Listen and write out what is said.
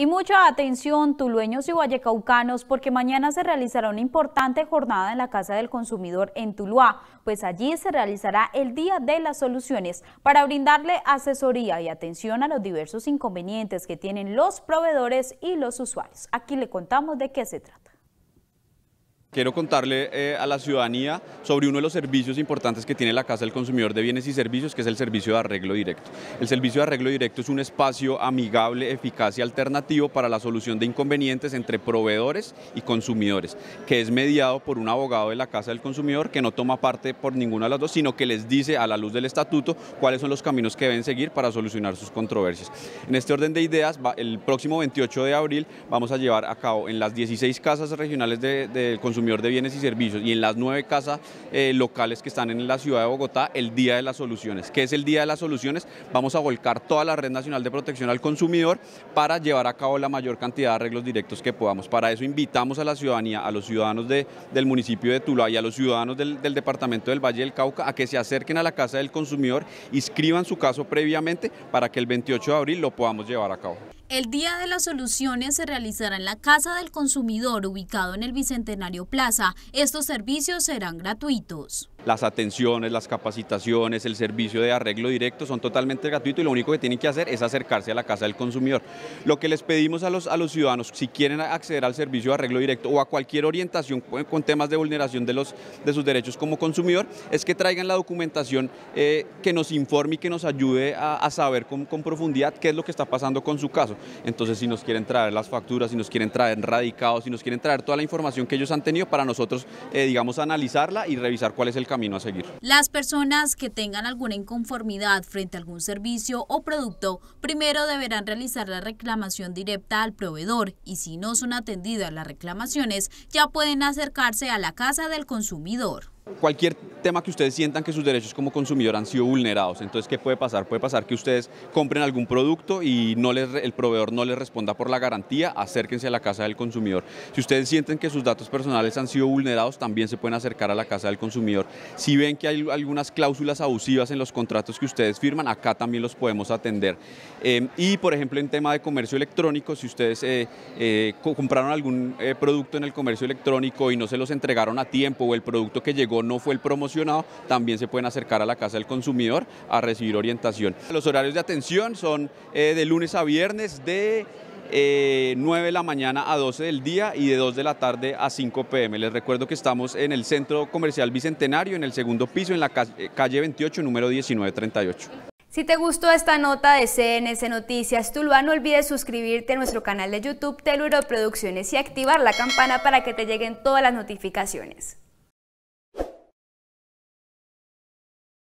Y mucha atención, tulueños y vallecaucanos, porque mañana se realizará una importante jornada en la Casa del Consumidor en Tuluá, pues allí se realizará el Día de las Soluciones para brindarle asesoría y atención a los diversos inconvenientes que tienen los proveedores y los usuarios. Aquí le contamos de qué se trata. Quiero contarle eh, a la ciudadanía sobre uno de los servicios importantes que tiene la Casa del Consumidor de Bienes y Servicios, que es el servicio de arreglo directo. El servicio de arreglo directo es un espacio amigable, eficaz y alternativo para la solución de inconvenientes entre proveedores y consumidores, que es mediado por un abogado de la Casa del Consumidor que no toma parte por ninguna de las dos, sino que les dice a la luz del estatuto cuáles son los caminos que deben seguir para solucionar sus controversias. En este orden de ideas, el próximo 28 de abril vamos a llevar a cabo en las 16 casas regionales del consumidor consumidor de bienes y servicios y en las nueve casas eh, locales que están en la ciudad de Bogotá el Día de las Soluciones. ¿Qué es el Día de las Soluciones? Vamos a volcar toda la Red Nacional de Protección al Consumidor para llevar a cabo la mayor cantidad de arreglos directos que podamos. Para eso invitamos a la ciudadanía, a los ciudadanos del municipio de Tula y a los ciudadanos del departamento del Valle del Cauca a que se acerquen a la Casa del Consumidor, inscriban su caso previamente para que el 28 de abril lo podamos llevar a cabo. El Día de las Soluciones se realizará en la Casa del Consumidor ubicado en el Bicentenario Plaza. Estos servicios serán gratuitos. Las atenciones, las capacitaciones, el servicio de arreglo directo son totalmente gratuitos y lo único que tienen que hacer es acercarse a la casa del consumidor. Lo que les pedimos a los, a los ciudadanos, si quieren acceder al servicio de arreglo directo o a cualquier orientación con temas de vulneración de, los, de sus derechos como consumidor, es que traigan la documentación eh, que nos informe y que nos ayude a, saber con, profundidad qué es lo que está pasando con su caso. Entonces, si nos quieren traer las facturas, si nos quieren traer radicados, si nos quieren traer toda la información que ellos han tenido para nosotros, eh, digamos, analizarla y revisar cuál es el camino a seguir. Las personas que tengan alguna inconformidad frente a algún servicio o producto, primero deberán realizar la reclamación directa al proveedor y si no son atendidas las reclamaciones, ya pueden acercarse a la casa del consumidor. Cualquier tema que ustedes sientan que sus derechos como consumidor han sido vulnerados, entonces ¿qué puede pasar? Puede pasar que ustedes compren algún producto y no les, el proveedor no les responda por la garantía, acérquense a la casa del consumidor. Si ustedes sienten que sus datos personales han sido vulnerados, también se pueden acercar a la casa del consumidor. Si ven que hay algunas cláusulas abusivas en los contratos que ustedes firman, acá también los podemos atender. Em, y por ejemplo en tema de comercio electrónico, si ustedes eh, eh, compraron algún eh, producto en el comercio electrónico y no se los entregaron a tiempo o el producto que llegó no fue el promocionado, también se pueden acercar a la Casa del Consumidor a recibir orientación. Los horarios de atención son eh, de lunes a viernes de 9 eh, de la mañana a 12 del día y de 2 de la tarde a 5 pm. Les recuerdo que estamos en el Centro Comercial Bicentenario, en el segundo piso, en la eh, calle 28, número 1938. Si te gustó esta nota de CNS Noticias Tuluá, no olvides suscribirte a nuestro canal de YouTube Teluro Producciones y activar la campana para que te lleguen todas las notificaciones.